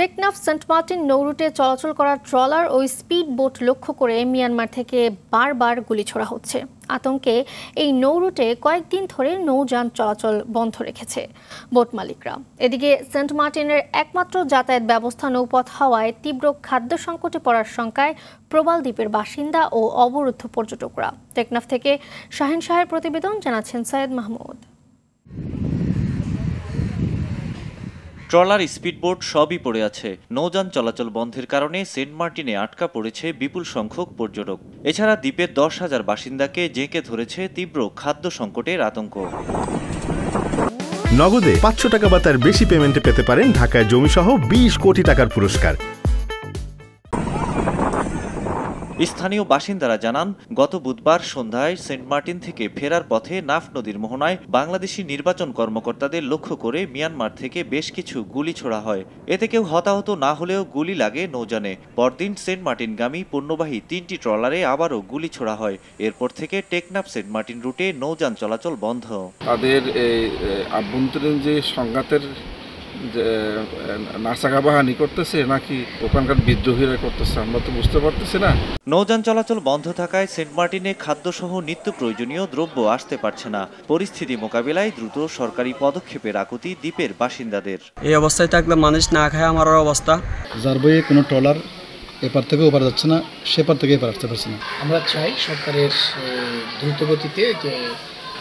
Teknaf Saint Martin নৌরুটে চলাচল করা trawler ও speed boat লক্ষ্য করে মিয়ানমার থেকে বারবার গুলি ছোড়া হচ্ছে আতঙ্কে এই নৌরুটে কয়েকদিন ধরে নৌযান চলাচল বন্ধ রেখেছে বোট মালিকরা এদিকে সেন্ট মার্টিনের একমাত্র যাতায়াত ব্যবস্থা নৌপথ হওয়ায় তীব্র খাদ্য সংকটে পড়ার শঙ্কায় প্রবাল দ্বীপের বাসিন্দা ও অবরুদ্ধ পর্যটকরা টেকনাফ থেকে শাহিন শাহের প্রতিবেদন জানাচ্ছেন সৈয়দ মাহমুদ ট্রলার স্পিডবোট সবই পড়ে আছে নৌযান চলাচল বন্ধের কারণে সেন্ট মার্টিনে আটকা পড়েছে বিপুল সংখ্যক পর্যটক এছাড়া দ্বীপের দশ হাজার বাসিন্দাকে জেঁকে ধরেছে তীব্র খাদ্য সংকটের আতঙ্ক নগদে পাঁচশো টাকা বা তার বেশি পেমেন্টে পেতে পারেন ঢাকায় জমিসহ বিশ কোটি টাকার পুরস্কার স্থানীয় বাসিন্দারা জানান গত বুধবার সন্ধ্যায় সেন্ট মার্টিন থেকে ফেরার পথে নাফ নদীর মোহনায় বাংলাদেশি নির্বাচন কর্মকর্তাদের লক্ষ্য করে মিয়ানমার থেকে বেশ কিছু গুলি ছোড়া হয় এতে কেউ হতাহত না হলেও গুলি লাগে নৌজানে পরদিন সেন্ট মার্টিনগামী পণ্যবাহী তিনটি ট্রলারে আবারও গুলি ছোড়া হয় এরপর থেকে টেকনাফ সেন্ট মার্টিন রুটে নৌযান চলাচল বন্ধ তাদের আভ্যন্তরীণ যে সংঘাতের যে নাসাকাবাহানি করতেছে নাকি ওখানকার বিদ্রোহীরা করতেছে আমরা তো বুঝতে পারতেছি না নৌযান চলাচল বন্ধ থাকায় সেন্ট মার্টিনে খাদ্যসহ নিত্য প্রয়োজনীয় দ্রব্য আসতে পারছে না পরিস্থিতি মোকাবিলায় দ্রুত সরকারি পদক্ষেপের আকুতি দ্বীপের বাসিন্দাদের এই অবস্থায় থাকলে মানুষ না খায় আমার অবস্থা যার বইয়ে কোনো ট্রলার এপার থেকে ওপার যাচ্ছে না সেপার থেকে এপার আসতে পারছে না আমরা চাই সরকারের দ্রুতগতিতে গতিতে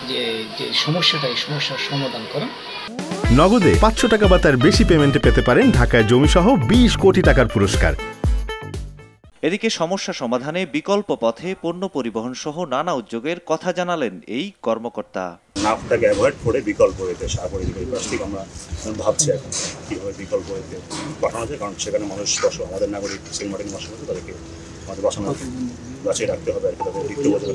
যে যে সমস্যাটা এই সমস্যার সমাধান করেন নগদে পাঁচশো টাকা বা তার বেশি পেমেন্টে পেতে পারেন ঢাকায় জমিসহ বিশ কোটি টাকার পুরস্কার এদিকে সমস্যা সমাধানে বিকল্প পথে পণ্য পরিবহন সহ নানা উদ্যোগের কথা জানালেন এই কর্মকর্তা নাফটাকে অ্যাভয়েড করে বিকল্প রেতে সাগরে দিকে প্লাস্টিক আমরা ভাবছি এখন কীভাবে বিকল্প রেতে পাঠানো যায় কারণ সেখানে মানুষ আমাদের নাগরিক সিনেমাটিক মানুষ তাদেরকে আমাদের বসানো বাঁচিয়ে রাখতে হবে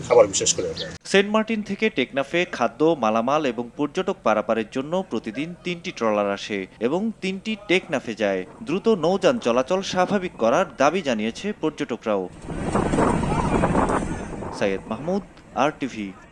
খাবার বিশেষ করে সেন্ট মার্টিন থেকে টেকনাফে খাদ্য মালামাল এবং পর্যটক পারাপারের জন্য প্রতিদিন তিনটি ট্রলার আসে এবং তিনটি টেকনাফে যায় দ্রুত নৌযান চলাচল স্বাভাবিক করার দাবি জানিয়েছে পর্যটকরাও সৈয়দ মাহমুদ আর টিভি